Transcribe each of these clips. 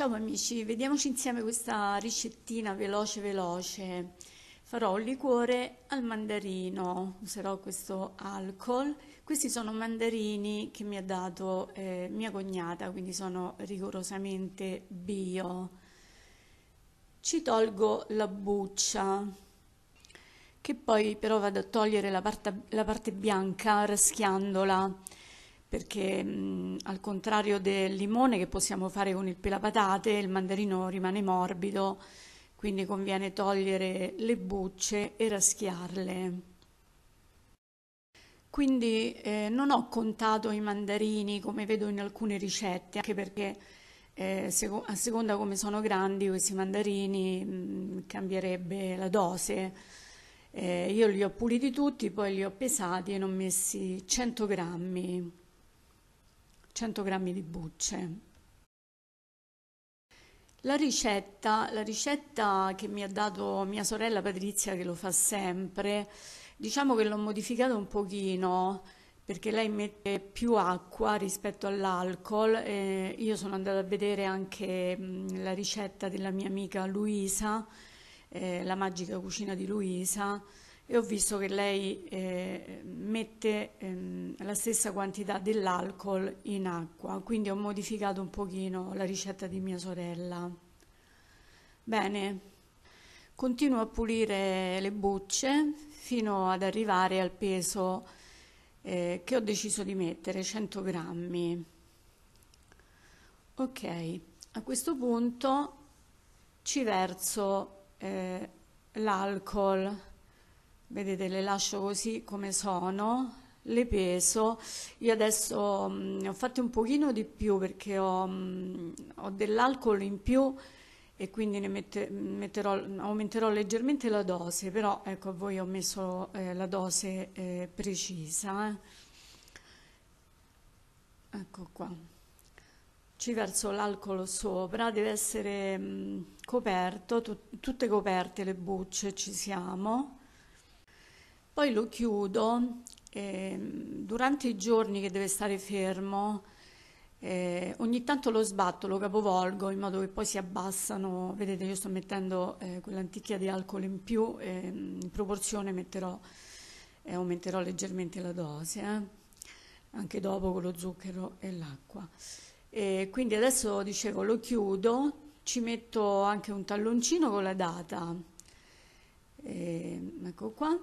Ciao amici, vediamoci insieme questa ricettina veloce veloce. Farò un liquore al mandarino, userò questo alcol. Questi sono mandarini che mi ha dato eh, mia cognata, quindi sono rigorosamente bio. Ci tolgo la buccia, che poi però vado a togliere la parte, la parte bianca raschiandola perché mh, al contrario del limone che possiamo fare con il pelapatate, il mandarino rimane morbido, quindi conviene togliere le bucce e raschiarle. Quindi eh, non ho contato i mandarini come vedo in alcune ricette, anche perché eh, seco a seconda come sono grandi questi mandarini mh, cambierebbe la dose. Eh, io li ho puliti tutti, poi li ho pesati e ne ho messi 100 grammi. 100 g di bucce. La ricetta, la ricetta che mi ha dato mia sorella Patrizia, che lo fa sempre, diciamo che l'ho modificata un pochino perché lei mette più acqua rispetto all'alcol. Eh, io sono andata a vedere anche la ricetta della mia amica Luisa, eh, la magica cucina di Luisa e ho visto che lei eh, mette ehm, la stessa quantità dell'alcol in acqua, quindi ho modificato un pochino la ricetta di mia sorella. Bene, continuo a pulire le bucce fino ad arrivare al peso eh, che ho deciso di mettere, 100 grammi. Ok, a questo punto ci verso eh, l'alcol vedete le lascio così come sono le peso io adesso mh, mm, ne ho fatte un pochino di più perché ho, mm, ho dell'alcol in più e quindi mette, metterò, aumenterò leggermente la dose però ecco a voi ho messo eh, la dose eh, precisa eh. ecco qua ci verso l'alcol sopra deve essere mh, mm, coperto tut tutte coperte le bucce ci siamo poi lo chiudo, eh, durante i giorni che deve stare fermo, eh, ogni tanto lo sbatto, lo capovolgo in modo che poi si abbassano, vedete io sto mettendo eh, quell'anticchia di alcol in più, ehm, in proporzione metterò, eh, aumenterò leggermente la dose, eh, anche dopo con lo zucchero e l'acqua. quindi adesso dicevo lo chiudo, ci metto anche un talloncino con la data, ehm, ecco qua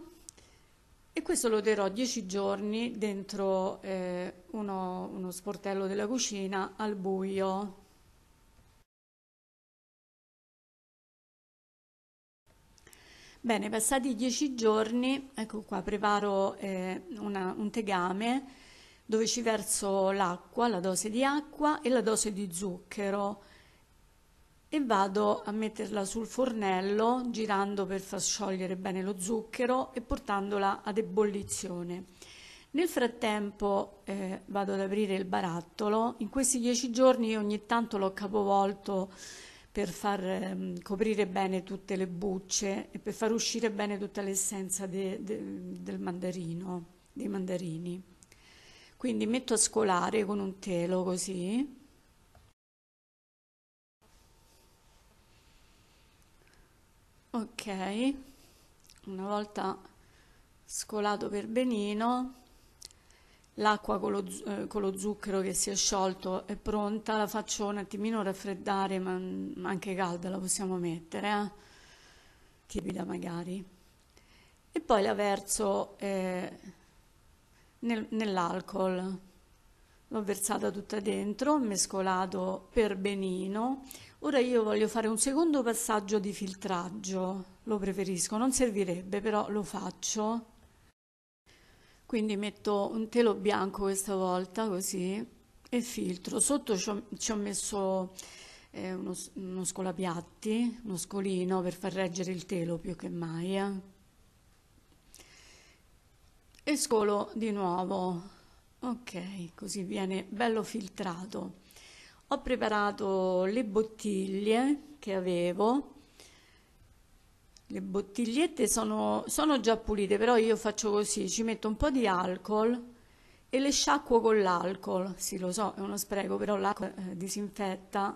e questo lo terrò 10 giorni dentro eh, uno, uno sportello della cucina al buio. Bene, passati 10 giorni, ecco qua, preparo eh, una, un tegame dove ci verso l'acqua, la dose di acqua e la dose di zucchero e vado a metterla sul fornello girando per far sciogliere bene lo zucchero e portandola ad ebollizione. Nel frattempo eh, vado ad aprire il barattolo, in questi dieci giorni ogni tanto l'ho capovolto per far eh, coprire bene tutte le bucce e per far uscire bene tutta l'essenza de, de, del mandarino, dei mandarini. Quindi metto a scolare con un telo così, Ok, una volta scolato per benino, l'acqua con, eh, con lo, zucchero che si è sciolto è pronta, la faccio un attimino raffreddare, ma, ma anche calda la possiamo mettere, eh? tiepida magari. E poi la verso eh, nel, nell'alcol l'ho versata tutta dentro, mescolato per benino. Ora io voglio fare un secondo passaggio di filtraggio, lo preferisco, non servirebbe però lo faccio. Quindi metto un telo bianco questa volta così e filtro. Sotto ci ho, ci ho messo eh, uno, uno, scolapiatti, uno scolino per far reggere il telo più che mai. Eh. E scolo di nuovo Ok, così viene bello filtrato. Ho preparato le bottiglie che avevo. Le bottigliette sono, sono già pulite, però io faccio così, ci metto un po' di alcol e le sciacquo con l'alcol. Sì, lo so, è uno spreco, però l'acqua eh, disinfetta,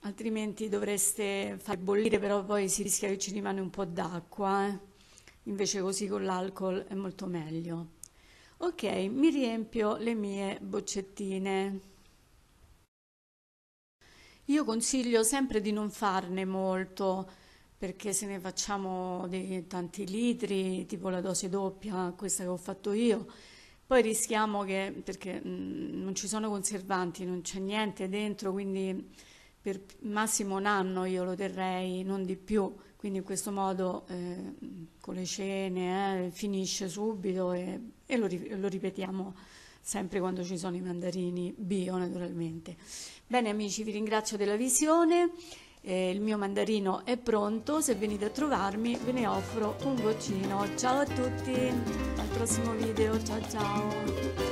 altrimenti dovreste far bollire, però poi si rischia che ci rimane un po' d'acqua. Eh. Invece così con l'alcol è molto meglio. Ok, mi riempio le mie boccettine. Io consiglio sempre di non farne molto perché se ne facciamo dei, tanti litri, tipo la dose doppia, questa che ho fatto io, poi rischiamo che, perché mm, non ci sono conservanti, non c'è niente dentro, quindi per massimo un anno io lo terrei, non di più quindi in questo modo eh, con le cene eh, finisce subito e, e lo, lo, ripetiamo sempre quando ci sono i mandarini bio naturalmente. Bene amici vi ringrazio della visione, eh, il mio mandarino è pronto, se venite a trovarmi ve ne offro un goccino. Ciao a tutti, al prossimo video, ciao ciao!